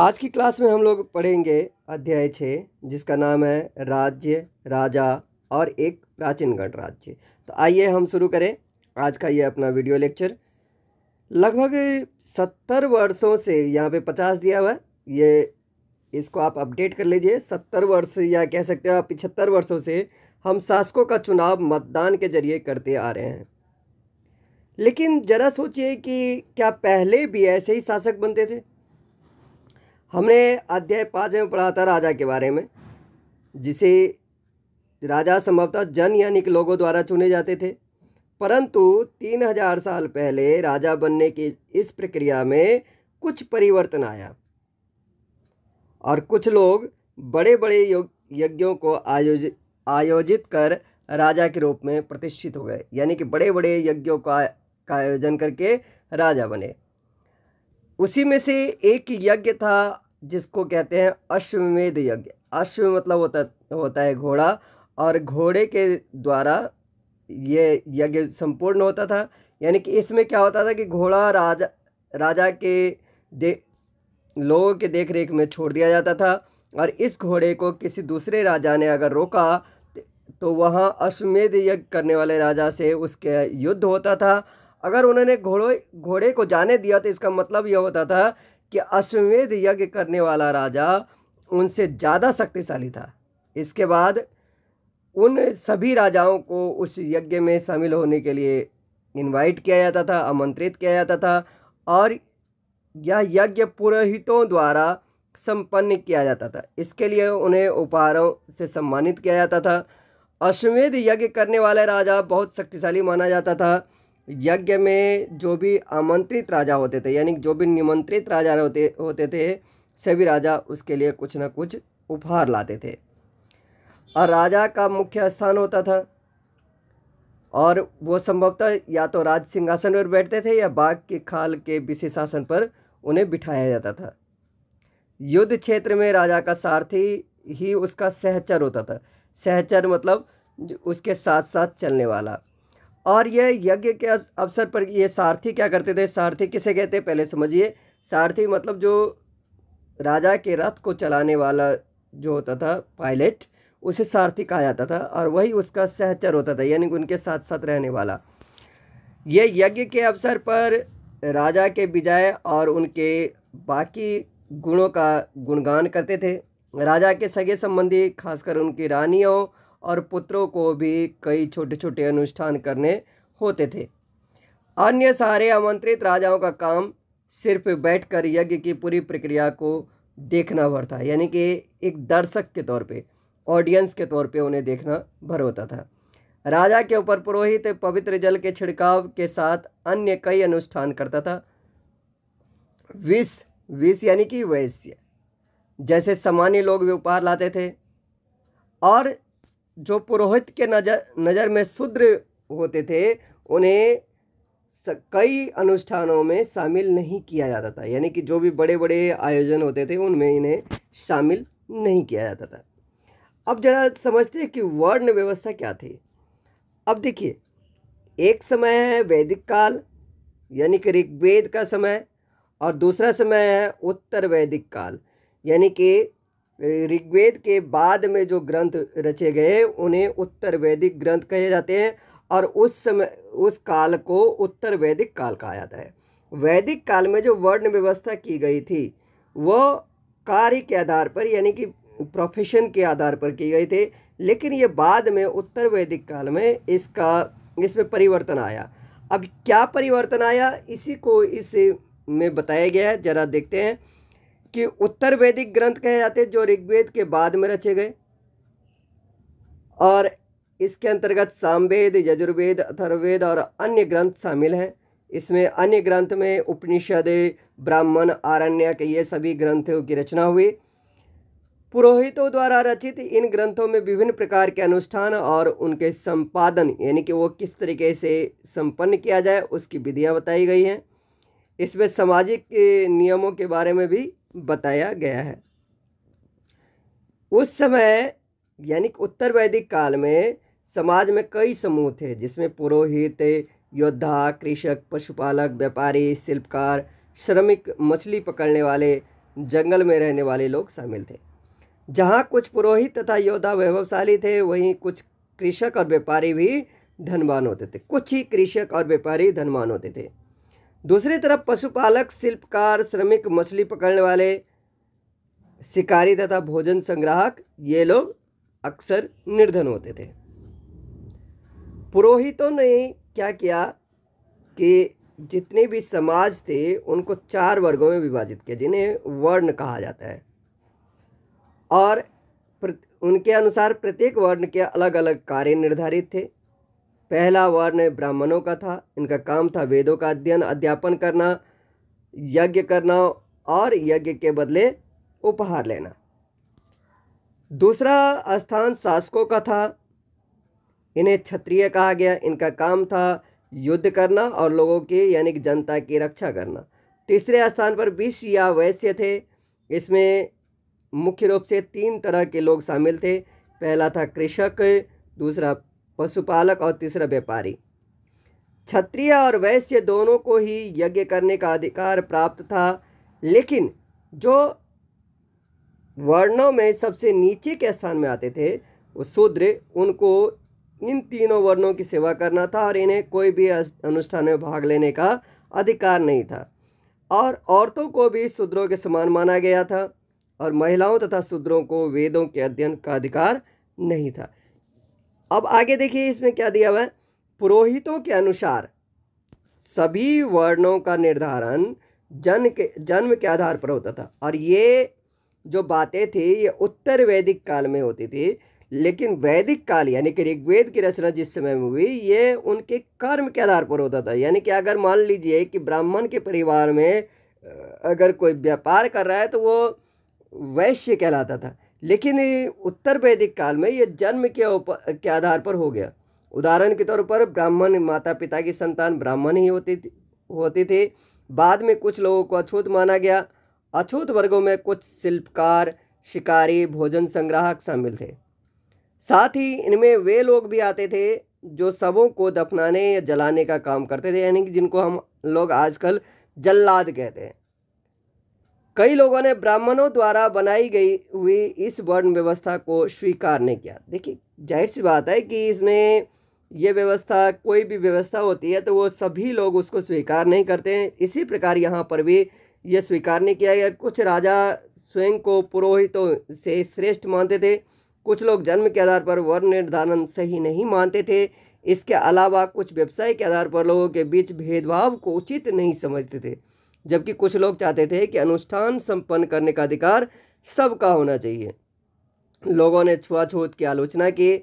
आज की क्लास में हम लोग पढ़ेंगे अध्याय छः जिसका नाम है राज्य राजा और एक प्राचीन गणराज्य तो आइए हम शुरू करें आज का ये अपना वीडियो लेक्चर लगभग सत्तर वर्षों से यहाँ पे पचास दिया हुआ है ये इसको आप अपडेट कर लीजिए सत्तर वर्ष या कह सकते हो आप पिछहत्तर वर्षों से हम शासकों का चुनाव मतदान के जरिए करते आ रहे हैं लेकिन ज़रा सोचिए कि क्या पहले भी ऐसे ही शासक बनते थे हमने अध्याय पाँच में पढ़ा था राजा के बारे में जिसे राजा संभवतः जन यानी कि लोगों द्वारा चुने जाते थे परंतु तीन हजार साल पहले राजा बनने की इस प्रक्रिया में कुछ परिवर्तन आया और कुछ लोग बड़े बड़े यज्ञों को आयोजित आयोजित कर राजा के रूप में प्रतिष्ठित हो गए यानी कि बड़े बड़े यज्ञों का का आयोजन करके राजा बने उसी में से एक यज्ञ था जिसको कहते हैं अश्वमेध यज्ञ अश्व मतलब होता होता है घोड़ा और घोड़े के द्वारा ये यज्ञ संपूर्ण होता था यानी कि इसमें क्या होता था कि घोड़ा राजा राजा के दे लोगों के देख रेख में छोड़ दिया जाता था और इस घोड़े को किसी दूसरे राजा ने अगर रोका तो वहाँ अश्वमेध यज्ञ करने वाले राजा से उसके युद्ध होता था अगर उन्होंने घोड़े घोड़े को जाने दिया तो इसका मतलब यह होता था कि अश्वमेध यज्ञ करने वाला राजा उनसे ज़्यादा शक्तिशाली था इसके बाद उन सभी राजाओं को उस यज्ञ में शामिल होने के लिए इनवाइट किया जाता था आमंत्रित किया जाता था और यह यज्ञ पुरोहितों द्वारा संपन्न किया जाता था इसके लिए उन्हें उपहारों से सम्मानित किया जाता था अश्वमेध यज्ञ करने वाला राजा बहुत शक्तिशाली माना जाता था यज्ञ में जो भी आमंत्रित राजा होते थे यानी जो भी निमंत्रित राजा होते होते थे सभी राजा उसके लिए कुछ ना कुछ उपहार लाते थे और राजा का मुख्य स्थान होता था और वो संभवतः या तो राज सिंहासन पर बैठते थे या बाघ के खाल के विशेषासन पर उन्हें बिठाया जाता था युद्ध क्षेत्र में राजा का सारथी ही उसका सहचर होता था सहचर मतलब उसके साथ साथ चलने वाला और यह यज्ञ के अवसर पर ये सारथी क्या करते थे सारथी किसे कहते हैं पहले समझिए सारथी मतलब जो राजा के रथ को चलाने वाला जो होता था पायलट उसे सारथी कहा जाता था और वही उसका सहचर होता था यानी कि उनके साथ साथ रहने वाला ये यज्ञ के अवसर पर राजा के विजय और उनके बाकी गुणों का गुणगान करते थे राजा के सगे संबंधी खासकर उनकी रानियों और पुत्रों को भी कई छोटे छोटे अनुष्ठान करने होते थे अन्य सारे आमंत्रित राजाओं का काम सिर्फ बैठकर यज्ञ की पूरी प्रक्रिया को देखना भर था यानी कि एक दर्शक के तौर पे ऑडियंस के तौर पे उन्हें देखना भर होता था राजा के ऊपर पुरोहित पवित्र जल के छिड़काव के साथ अन्य कई अनुष्ठान करता था विष विष यानी कि वैश्य जैसे सामान्य लोग व्यापार उपहार लाते थे और जो पुरोहित के नजर नज़र में शूद्र होते थे उन्हें कई अनुष्ठानों में शामिल नहीं किया जाता था यानी कि जो भी बड़े बड़े आयोजन होते थे उनमें इन्हें शामिल नहीं किया जाता था अब जरा समझते हैं कि वर्ण व्यवस्था क्या थी अब देखिए एक समय है वैदिक काल यानी कि ऋग्वेद का समय और दूसरा समय है उत्तर वैदिक काल यानी कि ऋग्वेद के बाद में जो ग्रंथ रचे गए उन्हें उत्तर वैदिक ग्रंथ कहे जाते हैं और उस समय उस काल को उत्तर वैदिक काल कहा जाता है वैदिक काल में जो वर्ण व्यवस्था की गई थी वह कार्य के आधार पर यानी कि प्रोफेशन के आधार पर की गई थी लेकिन ये बाद में उत्तर वैदिक काल में इसका इसमें परिवर्तन आया अब क्या परिवर्तन आया इसी को इस में बताया गया है ज़रा देखते हैं कि उत्तर वैदिक ग्रंथ कहे जाते जो ऋग्वेद के बाद में रचे गए और इसके अंतर्गत सामवेद यजुर्वेद अथर्वेद और अन्य ग्रंथ शामिल हैं इसमें अन्य ग्रंथ में उपनिषद ब्राह्मण आरण्यक ये सभी ग्रंथों की रचना हुई पुरोहितों द्वारा रचित इन ग्रंथों में विभिन्न प्रकार के अनुष्ठान और उनके संपादन यानी कि वो किस तरीके से संपन्न किया जाए उसकी विधियाँ बताई गई हैं इसमें सामाजिक नियमों के बारे में भी बताया गया है उस समय यानी उत्तर वैदिक काल में समाज में कई समूह थे जिसमें पुरोहित योद्धा कृषक पशुपालक व्यापारी शिल्पकार श्रमिक मछली पकड़ने वाले जंगल में रहने वाले लोग शामिल थे जहाँ कुछ पुरोहित तथा योद्धा वैभवशाली थे वहीं कुछ कृषक और व्यापारी भी धनवान होते थे कुछ ही कृषक और व्यापारी धनवान होते थे दूसरी तरफ पशुपालक शिल्पकार श्रमिक मछली पकड़ने वाले शिकारी तथा भोजन संग्राहक ये लोग अक्सर निर्धन होते थे पुरोहितों ने क्या किया कि जितने भी समाज थे उनको चार वर्गों में विभाजित किया जिन्हें वर्ण कहा जाता है और उनके अनुसार प्रत्येक वर्ण के अलग अलग कार्य निर्धारित थे पहला वर्ण ब्राह्मणों का था इनका काम था वेदों का अध्ययन अध्यापन करना यज्ञ करना और यज्ञ के बदले उपहार लेना दूसरा स्थान शासकों का था इन्हें क्षत्रिय कहा गया इनका काम था युद्ध करना और लोगों की यानी कि जनता की रक्षा करना तीसरे स्थान पर विष या वैश्य थे इसमें मुख्य रूप से तीन तरह के लोग शामिल थे पहला था कृषक दूसरा पशुपालक और तीसरा व्यापारी क्षत्रिय और वैश्य दोनों को ही यज्ञ करने का अधिकार प्राप्त था लेकिन जो वर्णों में सबसे नीचे के स्थान में आते थे वो शूद्र उनको इन तीनों वर्णों की सेवा करना था और इन्हें कोई भी अनुष्ठान में भाग लेने का अधिकार नहीं था और औरतों को भी शूद्रों के समान माना गया था और महिलाओं तथा शूद्रों को वेदों के अध्ययन का अधिकार नहीं था अब आगे देखिए इसमें क्या दिया हुआ है पुरोहितों के अनुसार सभी वर्णों का निर्धारण जन के जन्म के आधार पर होता था और ये जो बातें थी ये उत्तर वैदिक काल में होती थी लेकिन वैदिक काल यानी कि ऋग्वेद की रचना जिस समय में हुई ये उनके कर्म के आधार पर होता था यानी कि अगर मान लीजिए कि ब्राह्मण के परिवार में अगर कोई व्यापार कर रहा है तो वो वैश्य कहलाता था लेकिन उत्तर वैदिक काल में ये जन्म के ऊपर के आधार पर हो गया उदाहरण के तौर पर ब्राह्मण माता पिता की संतान ब्राह्मण ही होती थी होती थी बाद में कुछ लोगों को अछूत माना गया अछूत वर्गों में कुछ शिल्पकार शिकारी भोजन संग्राहक शामिल थे साथ ही इनमें वे लोग भी आते थे जो सबों को दफनाने या जलाने का काम करते थे यानी कि जिनको हम लोग आजकल जल्लाद कहते हैं कई लोगों ने ब्राह्मणों द्वारा बनाई गई हुई इस वर्ण व्यवस्था को स्वीकार नहीं किया देखिए जाहिर सी बात है कि इसमें ये व्यवस्था कोई भी व्यवस्था होती है तो वो सभी लोग उसको स्वीकार नहीं करते हैं इसी प्रकार यहाँ पर भी ये स्वीकार नहीं किया गया कुछ राजा स्वयं को पुरोहितों से श्रेष्ठ मानते थे कुछ लोग जन्म के आधार पर वर्ण निर्धारण सही नहीं मानते थे इसके अलावा कुछ व्यवसाय के आधार पर लोगों के बीच भेदभाव को उचित नहीं समझते थे जबकि कुछ लोग चाहते थे कि अनुष्ठान संपन्न करने का अधिकार सबका होना चाहिए लोगों ने छुआछूत की आलोचना की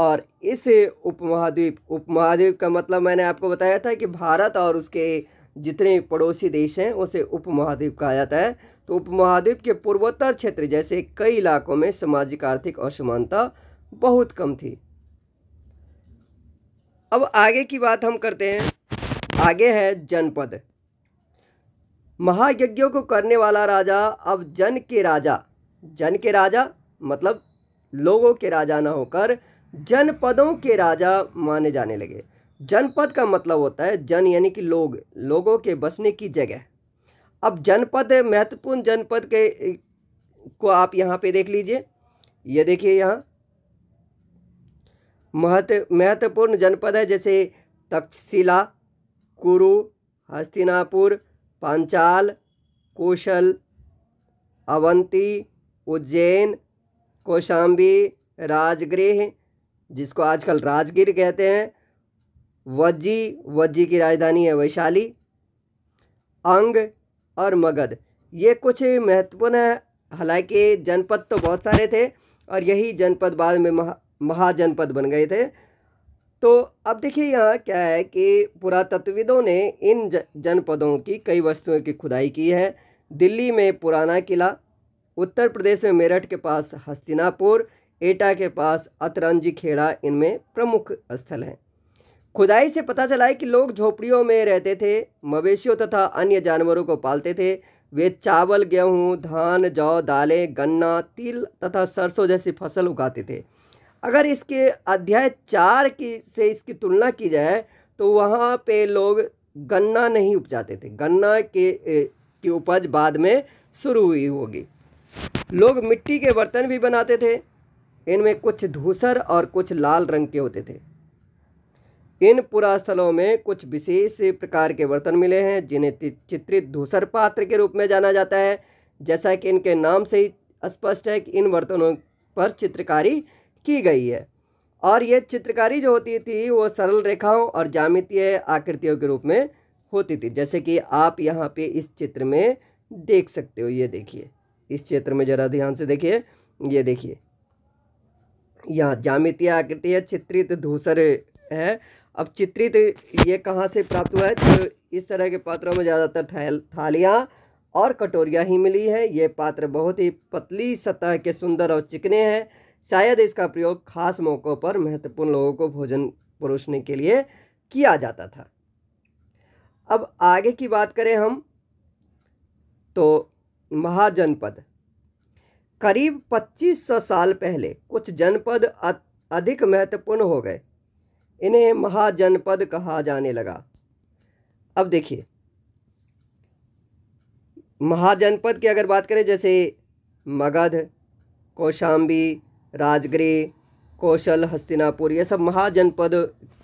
और इस उपमहाद्वीप उपमहाद्वीप का मतलब मैंने आपको बताया था कि भारत और उसके जितने पड़ोसी देश हैं उसे उपमहाद्वीप कहा जाता है तो उपमहाद्वीप के पूर्वोत्तर क्षेत्र जैसे कई इलाकों में सामाजिक आर्थिक असमानता बहुत कम थी अब आगे की बात हम करते हैं आगे है जनपद महायज्ञों को करने वाला राजा अब जन के राजा जन के राजा मतलब लोगों के राजा ना होकर जनपदों के राजा माने जाने लगे जनपद का मतलब होता है जन यानी कि लोग लोगों के बसने की जगह अब जनपद महत्वपूर्ण जनपद के को आप यहाँ पे देख लीजिए ये देखिए यहाँ महत्व महत्वपूर्ण जनपद है जैसे तक्षशिला कुरु हस्तिनापुर पांचाल कुशल अवंती उज्जैन कौशाम्बी राजगृह जिसको आजकल राजगीर कहते हैं वज्जी वज्जी की राजधानी है वैशाली अंग और मगध ये कुछ महत्वपूर्ण है हालांकि जनपद तो बहुत सारे थे और यही जनपद बाद में महा महाजनपद बन गए थे तो अब देखिए यहाँ क्या है कि पुरातत्वविदों ने इन जनपदों की कई वस्तुओं की खुदाई की है दिल्ली में पुराना किला उत्तर प्रदेश में मेरठ के पास हस्तिनापुर एटा के पास अतरंजी खेड़ा इनमें प्रमुख स्थल हैं खुदाई से पता चला है कि लोग झोपड़ियों में रहते थे मवेशियों तथा अन्य जानवरों को पालते थे वे चावल गेहूँ धान जौ दालें गन्ना तिल तथा सरसों जैसी फसल उगाते थे अगर इसके अध्याय चार की से इसकी तुलना की जाए तो वहाँ पे लोग गन्ना नहीं उपजाते थे गन्ना के की उपज बाद में शुरू हुई होगी लोग मिट्टी के बर्तन भी बनाते थे इनमें कुछ धूसर और कुछ लाल रंग के होते थे इन पुरास्थलों में कुछ विशेष प्रकार के बर्तन मिले हैं जिन्हें चित्रित धूसर पात्र के रूप में जाना जाता है जैसा कि इनके नाम से ही स्पष्ट है कि इन बर्तनों पर चित्रकारी की गई है और ये चित्रकारी जो होती थी वो सरल रेखाओं और जामितीय आकृतियों के रूप में होती थी जैसे कि आप यहाँ पे इस चित्र में देख सकते हो ये देखिए इस चित्र में ज़रा ध्यान से देखिए ये देखिए यहाँ जामितीय आकृति है चित्रित धूसर है अब चित्रित ये कहाँ से प्राप्त हुआ है तो इस तरह के पात्रों में ज़्यादातर थाल थालियाँ और कटोरियाँ ही मिली है ये पात्र बहुत ही पतली सतह के सुंदर और चिकने हैं शायद इसका प्रयोग खास मौक़ों पर महत्वपूर्ण लोगों को भोजन परोसने के लिए किया जाता था अब आगे की बात करें हम तो महाजनपद करीब 2500 साल पहले कुछ जनपद अधिक महत्वपूर्ण हो गए इन्हें महाजनपद कहा जाने लगा अब देखिए महाजनपद की अगर बात करें जैसे मगध कौशाम्बी राजगृह कौशल हस्तिनापुर ये सब महाजनपद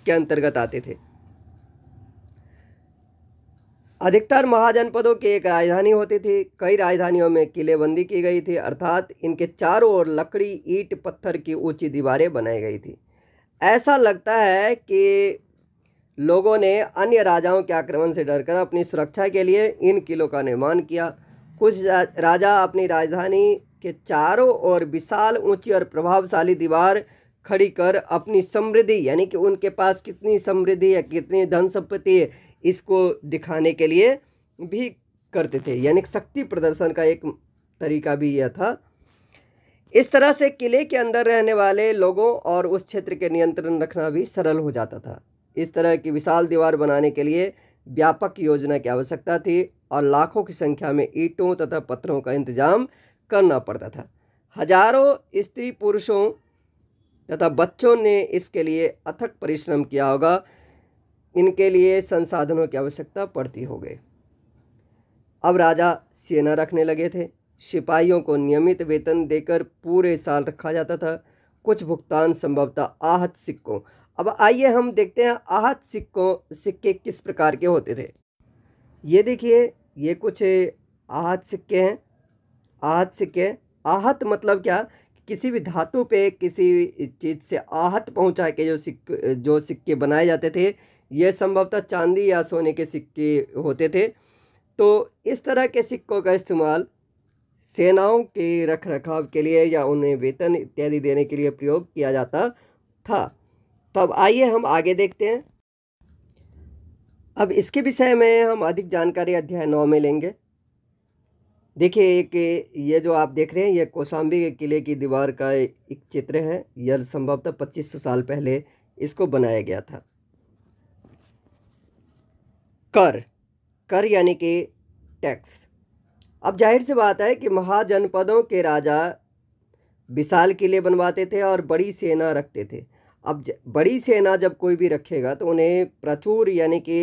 के अंतर्गत आते थे अधिकतर महाजनपदों की एक राजधानी होती थी कई राजधानियों में किलेबंदी की गई थी अर्थात इनके चारों ओर लकड़ी ईट पत्थर की ऊंची दीवारें बनाई गई थी ऐसा लगता है कि लोगों ने अन्य राजाओं के आक्रमण से डरकर अपनी सुरक्षा के लिए इन किलों का निर्माण किया कुछ राजा अपनी राजधानी के चारों ओर विशाल ऊंची और प्रभावशाली दीवार खड़ी कर अपनी समृद्धि यानी कि उनके पास कितनी समृद्धि है कितनी धन संपत्ति है इसको दिखाने के लिए भी करते थे यानी शक्ति प्रदर्शन का एक तरीका भी यह था इस तरह से किले के अंदर रहने वाले लोगों और उस क्षेत्र के नियंत्रण रखना भी सरल हो जाता था इस तरह की विशाल दीवार बनाने के लिए व्यापक योजना की आवश्यकता थी और लाखों की संख्या में ईंटों तथा पत्थरों का इंतजाम करना पड़ता था हजारों स्त्री पुरुषों तथा बच्चों ने इसके लिए अथक परिश्रम किया होगा इनके लिए संसाधनों की आवश्यकता पड़ती हो गई अब राजा सेना रखने लगे थे सिपाहियों को नियमित वेतन देकर पूरे साल रखा जाता था कुछ भुगतान संभवतः आहत सिक्कों अब आइए हम देखते हैं आहत सिक्कों सिक्के किस प्रकार के होते थे ये देखिए ये कुछ आहत सिक्के हैं आहत से के आहत मतलब क्या किसी भी धातु पे किसी चीज़ से आहत पहुंचा के जो सिक्के जो सिक्के बनाए जाते थे ये संभवतः चांदी या सोने के सिक्के होते थे तो इस तरह के सिक्कों का इस्तेमाल सेनाओं के रख रखाव के लिए या उन्हें वेतन इत्यादि देने के लिए प्रयोग किया जाता था तब आइए हम आगे देखते हैं अब इसके विषय में हम अधिक जानकारी अध्याय नौ में लेंगे देखिए एक ये जो आप देख रहे हैं ये कोसाम्बी के किले की दीवार का एक चित्र है यह संभवतः सौ साल पहले इसको बनाया गया था कर कर यानी कि टैक्स अब जाहिर सी बात है कि महाजनपदों के राजा विशाल किले बनवाते थे और बड़ी सेना रखते थे अब बड़ी सेना जब कोई भी रखेगा तो उन्हें प्रचुर यानी कि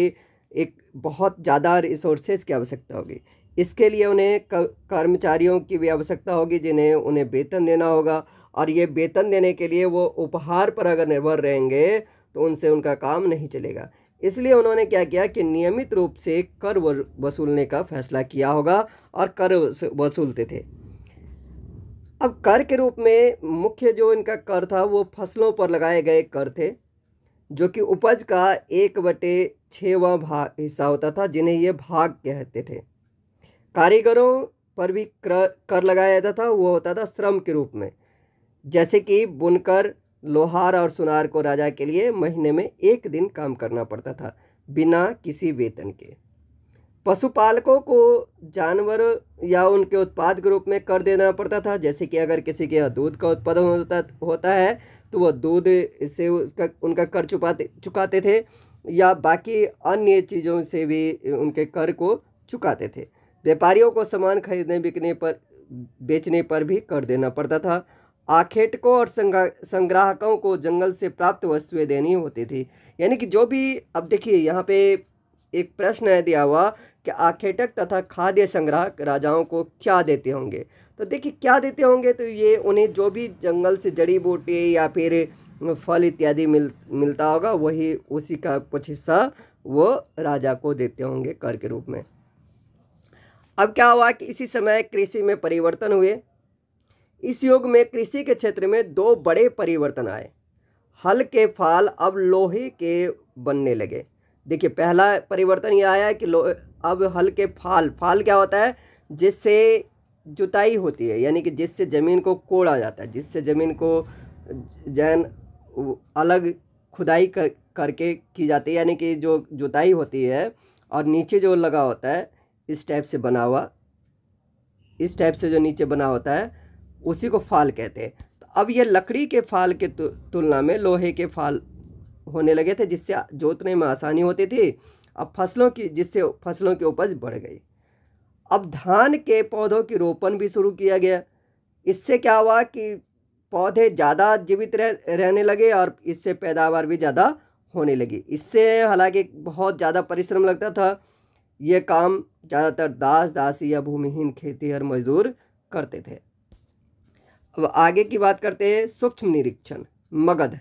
एक बहुत ज़्यादा रिसोर्सेज की आवश्यकता होगी इसके लिए उन्हें कर्मचारियों की भी आवश्यकता होगी जिन्हें उन्हें वेतन देना होगा और ये वेतन देने के लिए वो उपहार पर अगर निर्भर रहेंगे तो उनसे उनका काम नहीं चलेगा इसलिए उन्होंने क्या किया कि नियमित रूप से कर वसूलने का फैसला किया होगा और कर वसूलते थे अब कर के रूप में मुख्य जो इनका कर था वो फसलों पर लगाए गए कर थे जो कि उपज का एक बटे छवा भाग हिस्सा होता था जिन्हें ये भाग कहते थे कारीगरों पर भी कर कर लगाया जाता था वो होता था श्रम के रूप में जैसे कि बुनकर लोहार और सुनार को राजा के लिए महीने में एक दिन काम करना पड़ता था बिना किसी वेतन के पशुपालकों को जानवर या उनके उत्पाद के रूप में कर देना पड़ता था जैसे कि अगर किसी के यहाँ दूध का उत्पादन होता होता है तो वह दूध से उसका उनका कर चुकाते चुकाते थे या बाकी अन्य चीज़ों से भी उनके कर को चुकाते थे व्यापारियों को सामान खरीदने बिकने पर बेचने पर भी कर देना पड़ता था आखेटकों और संग्राहकों को जंगल से प्राप्त वस्तुएं देनी होती थी यानी कि जो भी अब देखिए यहाँ पे एक प्रश्न है दिया हुआ कि आखेटक तथा खाद्य संग्राहक राजाओं को क्या देते होंगे तो देखिए क्या देते होंगे तो ये उन्हें जो भी जंगल से जड़ी बूटी या फिर फल इत्यादि मिल मिलता होगा वही उसी का कुछ हिस्सा वो राजा को देते होंगे कर के रूप में अब क्या हुआ कि इसी समय कृषि में परिवर्तन हुए इस युग में कृषि के क्षेत्र में दो बड़े परिवर्तन आए हल के फाल अब लोहे के बनने लगे देखिए पहला परिवर्तन यह आया है कि अब हल के फाल फाल क्या होता है जिससे जुताई होती है यानी कि जिससे ज़मीन को कोड़ा जाता है जिससे ज़मीन को जैन अलग खुदाई कर करके की जाती है यानी कि जो जुताई होती है और नीचे जो लगा होता है इस टाइप से बना हुआ इस टाइप से जो नीचे बना होता है उसी को फाल कहते हैं तो अब ये लकड़ी के फाल के तुलना में लोहे के फाल होने लगे थे जिससे जोतने में आसानी होती थी अब फसलों की जिससे फसलों की उपज बढ़ गई अब धान के पौधों की रोपण भी शुरू किया गया इससे क्या हुआ कि पौधे ज़्यादा जीवित रह, रहने लगे और इससे पैदावार भी ज़्यादा होने लगी इससे हालांकि बहुत ज़्यादा परिश्रम लगता था ये काम ज़्यादातर दास दासी या भूमिहीन खेती और मजदूर करते थे अब आगे की बात करते हैं सूक्ष्म निरीक्षण मगध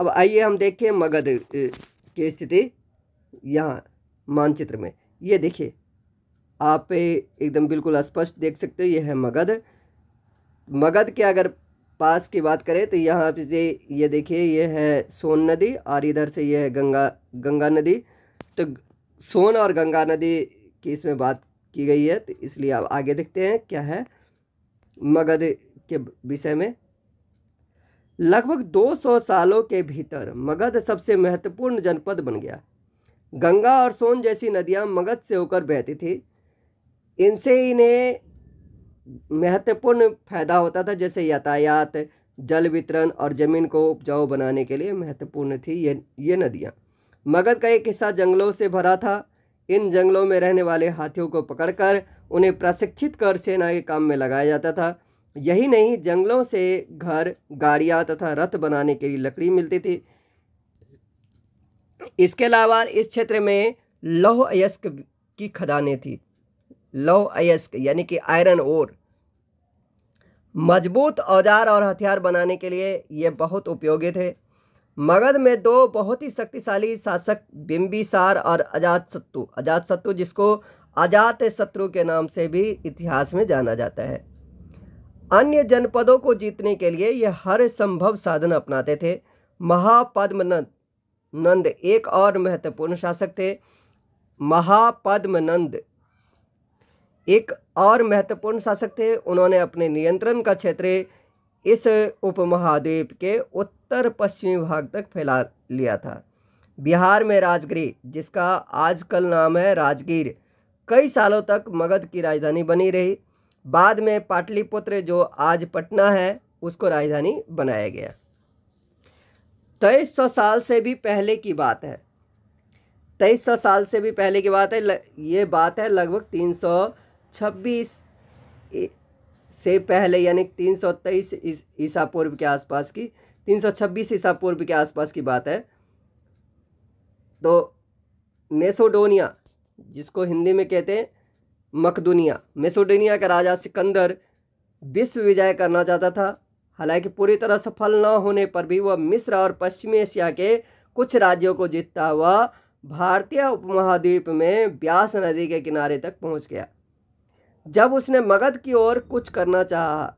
अब आइए हम देखें मगध की स्थिति यहाँ मानचित्र में ये देखिए आप एकदम बिल्कुल स्पष्ट देख सकते हो ये है मगध मगध के अगर पास की बात करें तो यहाँ पर ये देखिए ये है सोन नदी और इधर से ये है गंगा गंगा नदी तो सोन और गंगा नदी की इसमें बात की गई है तो इसलिए आप आगे देखते हैं क्या है मगध के विषय में लगभग 200 सालों के भीतर मगध सबसे महत्वपूर्ण जनपद बन गया गंगा और सोन जैसी नदियां मगध से होकर बहती थी इनसे इन्हें महत्वपूर्ण फायदा होता था जैसे यातायात जल वितरण और ज़मीन को उपजाऊ बनाने के लिए महत्वपूर्ण थी ये ये नदियाँ मगध का एक हिस्सा जंगलों से भरा था इन जंगलों में रहने वाले हाथियों को पकड़कर उन्हें प्रशिक्षित कर सेना के काम में लगाया जाता था यही नहीं जंगलों से घर गाड़ियाँ तथा रथ बनाने के लिए लकड़ी मिलती थी इसके अलावा इस क्षेत्र में लौह अयस्क की खदानें थी लौह अयस्क यानी कि आयरन ओर मजबूत औजार और हथियार बनाने के लिए ये बहुत उपयोगी थे मगध में दो बहुत ही शक्तिशाली शासक बिम्बिसार और अजात शत्रु अजात शत्रु जिसको अजात शत्रु के नाम से भी इतिहास में जाना जाता है अन्य जनपदों को जीतने के लिए ये हर संभव साधन अपनाते थे महापद्मनंद नंद एक और महत्वपूर्ण शासक थे महापद्मनंद एक और महत्वपूर्ण शासक थे उन्होंने अपने नियंत्रण का क्षेत्र इस उपमहाद्वीप के उत्तर पश्चिमी भाग तक फैला लिया था बिहार में राजगिरी जिसका आजकल नाम है राजगीर कई सालों तक मगध की राजधानी बनी रही बाद में पाटलिपुत्र जो आज पटना है उसको राजधानी बनाया गया तेईस सौ साल से भी पहले की बात है तेईस सौ साल से भी पहले की बात है ये बात है लगभग तीन सौ छब्बीस से पहले यानी तीन सौ तेईस ईसा पूर्व के आसपास की तीन सौ छब्बीस ईसा पूर्व के आसपास की बात है तो मेसोडोनिया जिसको हिंदी में कहते हैं मकदुनिया मेसोडोनिया का राजा सिकंदर विश्व विजय करना चाहता था हालांकि पूरी तरह सफल न होने पर भी वह मिस्र और पश्चिमी एशिया के कुछ राज्यों को जीतता हुआ भारतीय उपमहाद्वीप में ब्यास नदी के किनारे तक पहुंच गया जब उसने मगध की ओर कुछ करना चाहा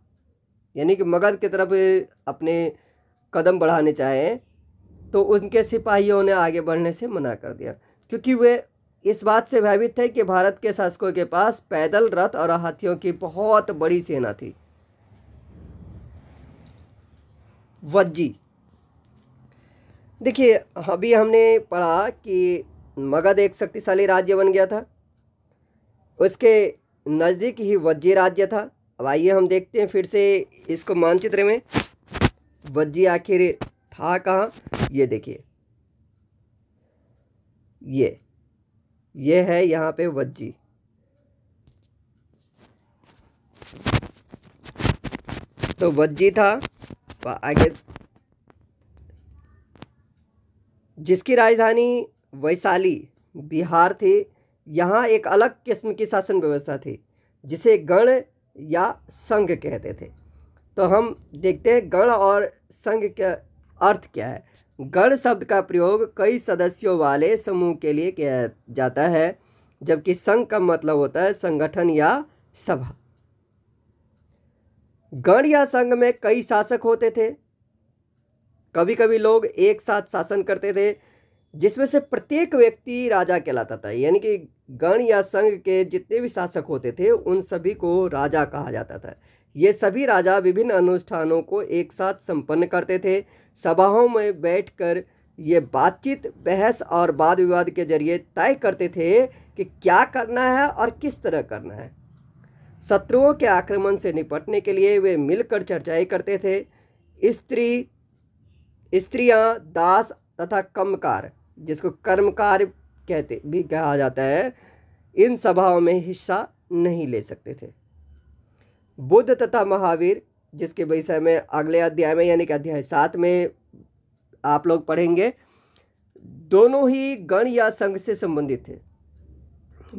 यानी कि मगध की तरफ अपने कदम बढ़ाने चाहे तो उनके सिपाहियों ने आगे बढ़ने से मना कर दिया क्योंकि वे इस बात से भयभीत थे कि भारत के शासकों के पास पैदल रथ और हाथियों की बहुत बड़ी सेना थी वज्जी देखिए अभी हमने पढ़ा कि मगध एक शक्तिशाली राज्य बन गया था उसके नज़दीक ही वज्जी राज्य था अब आइए हम देखते हैं फिर से इसको मानचित्र में वज्जी आखिर था कहाँ ये देखिए ये ये है यहाँ पे वज्जी तो वज्जी था आगे जिसकी राजधानी वैशाली बिहार थी यहाँ एक अलग किस्म की शासन व्यवस्था थी जिसे गण या संघ कहते थे तो हम देखते हैं गण और संघ का अर्थ क्या है गण शब्द का प्रयोग कई सदस्यों वाले समूह के लिए किया जाता है जबकि संघ का मतलब होता है संगठन या सभा गण या संघ में कई शासक होते थे कभी कभी लोग एक साथ शासन करते थे जिसमें से प्रत्येक व्यक्ति राजा कहलाता था यानी कि गण या संघ के जितने भी शासक होते थे उन सभी को राजा कहा जाता था ये सभी राजा विभिन्न अनुष्ठानों को एक साथ संपन्न करते थे सभाओं में बैठकर ये बातचीत बहस और वाद विवाद के जरिए तय करते थे कि क्या करना है और किस तरह करना है शत्रुओं के आक्रमण से निपटने के लिए वे मिलकर चर्चाएं करते थे स्त्री स्त्रियां दास तथा कमकार जिसको कर्म कार्य कहते भी कहा जाता है इन सभाओं में हिस्सा नहीं ले सकते थे बुद्ध तथा महावीर जिसके विषय में अगले अध्याय में यानी कि अध्याय सात में आप लोग पढ़ेंगे दोनों ही गण या संघ से संबंधित थे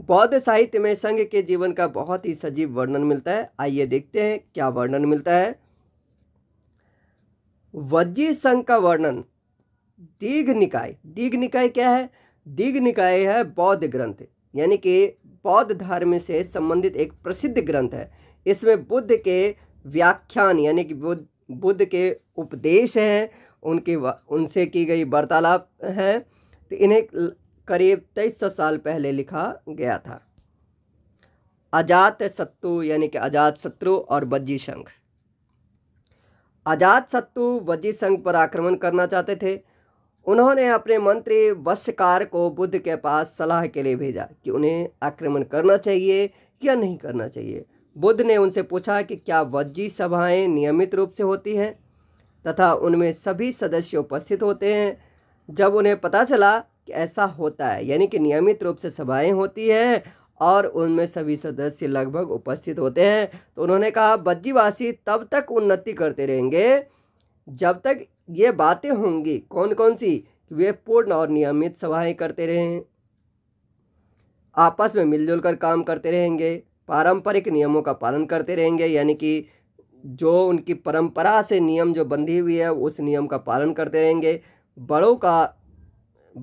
बौद्ध साहित्य में संघ के जीवन का बहुत ही सजीव वर्णन मिलता है आइए देखते हैं क्या वर्णन मिलता है वज्जी संघ का वर्णन दीघ निकाय दीघ निकाय क्या है दीघ निकाय है बौद्ध ग्रंथ यानी कि बौद्ध धर्म से संबंधित एक प्रसिद्ध ग्रंथ है इसमें बुद्ध के व्याख्यान यानी कि बुद्ध बुद्ध के उपदेश हैं उनकी उनसे की गई वार्तालाप हैं तो इन्हें करीब तेईस सौ साल पहले लिखा गया था अजात सत्तु यानी कि अजात शत्रु और वज्जी संघ अजात शत्रु वज्जी संघ पर आक्रमण करना चाहते थे उन्होंने अपने मंत्री वश्यकार को बुद्ध के पास सलाह के लिए भेजा कि उन्हें आक्रमण करना चाहिए या नहीं करना चाहिए बुद्ध ने उनसे पूछा कि क्या वज्जी सभाएं नियमित रूप से होती हैं तथा उनमें सभी सदस्य उपस्थित होते हैं जब उन्हें पता चला कि ऐसा होता है यानी कि नियमित रूप से सभाएं होती हैं और उनमें सभी सदस्य लगभग उपस्थित होते हैं तो उन्होंने कहा वज्जीवासी तब तक उन्नति करते रहेंगे जब तक ये बातें होंगी कौन कौन सी वे पूर्ण और नियमित सभाएं करते रहें आपस में मिलजुल कर काम करते रहेंगे पारंपरिक नियमों का पालन करते रहेंगे यानी कि जो उनकी परंपरा से नियम जो बंधी हुई है उस नियम का पालन करते रहेंगे बड़ों का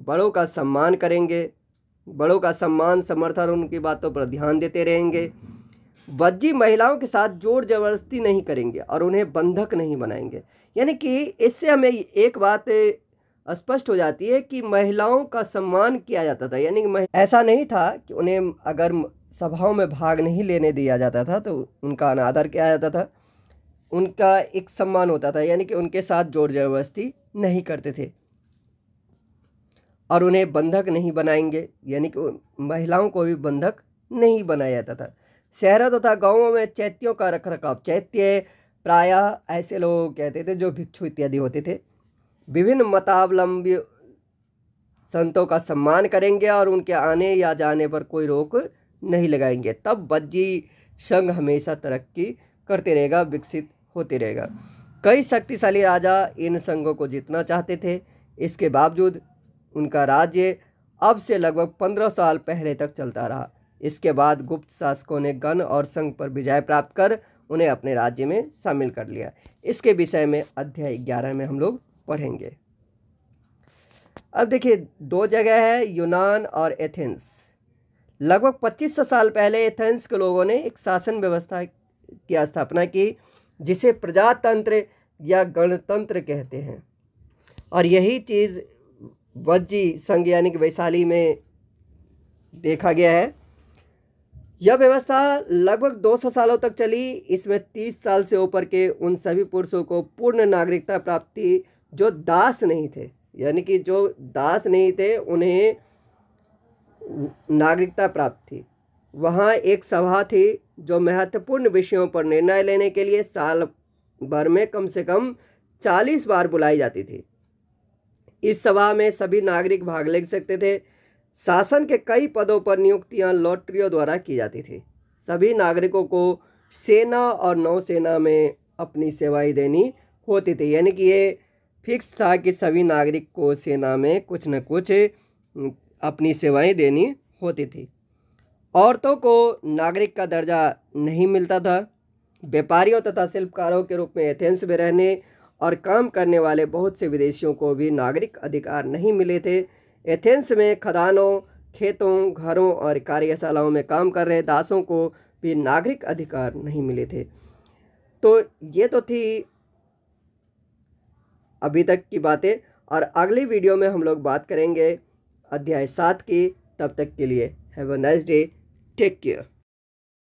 बड़ों का सम्मान करेंगे बड़ों का सम्मान समर्थन उनकी बातों पर ध्यान देते रहेंगे वज्जी महिलाओं के साथ जोर जबरदस्ती नहीं करेंगे और उन्हें बंधक नहीं बनाएंगे यानी कि इससे हमें एक बात स्पष्ट हो जाती है कि महिलाओं का सम्मान किया जाता था यानी कि ऐसा नहीं था कि उन्हें अगर सभाओं में भाग नहीं लेने दिया जाता था तो उनका अनादर किया जाता था उनका एक सम्मान होता था यानी कि उनके साथ जोर जबरदस्ती नहीं करते थे और उन्हें बंधक नहीं बनाएंगे यानी कि महिलाओं को भी बंधक नहीं बनाया जाता था शहरों तथा गाँवों में चैत्यों का रख रखाव चैत्य प्रायः ऐसे लोग कहते थे जो भिक्षु इत्यादि होते थे विभिन्न मतावलंबी संतों का सम्मान करेंगे और उनके आने या जाने पर कोई रोक नहीं लगाएंगे तब बज्जी संघ हमेशा तरक्की करते रहेगा विकसित होते रहेगा कई शक्तिशाली राजा इन संघों को जीतना चाहते थे इसके बावजूद उनका राज्य अब से लगभग पंद्रह साल पहले तक चलता रहा इसके बाद गुप्त शासकों ने गण और संघ पर विजय प्राप्त कर उन्हें अपने राज्य में शामिल कर लिया इसके विषय में अध्याय ग्यारह में हम लोग पढ़ेंगे अब देखिए दो जगह है यूनान और एथेंस लगभग 2500 साल पहले एथेंस के लोगों ने एक शासन व्यवस्था की स्थापना की जिसे प्रजातंत्र या गणतंत्र कहते हैं और यही चीज़ वज्जी संघ यानी कि वैशाली में देखा गया है यह व्यवस्था लगभग 200 सालों तक चली इसमें 30 साल से ऊपर के उन सभी पुरुषों को पूर्ण नागरिकता प्राप्त थी जो दास नहीं थे यानी कि जो दास नहीं थे उन्हें नागरिकता प्राप्त थी वहाँ एक सभा थी जो महत्वपूर्ण विषयों पर निर्णय लेने के लिए साल भर में कम से कम चालीस बार बुलाई जाती थी इस सभा में सभी नागरिक भाग ले सकते थे शासन के कई पदों पर नियुक्तियां लॉटरियों द्वारा की जाती थी सभी नागरिकों को सेना और नौसेना में अपनी सेवाएं देनी होती थी यानी कि ये फिक्स था कि सभी नागरिक को सेना में कुछ न कुछ अपनी सेवाएं देनी होती थी औरतों को नागरिक का दर्जा नहीं मिलता था व्यापारियों तथा शिल्पकारों के रूप में एथेंस में रहने और काम करने वाले बहुत से विदेशियों को भी नागरिक अधिकार नहीं मिले थे एथेंस में खदानों खेतों घरों और कार्यशालाओं में काम कर रहे दासों को भी नागरिक अधिकार नहीं मिले थे तो ये तो थी अभी तक की बातें और अगली वीडियो में हम लोग बात करेंगे अध्याय सात की तब तक के लिए have a nice day take care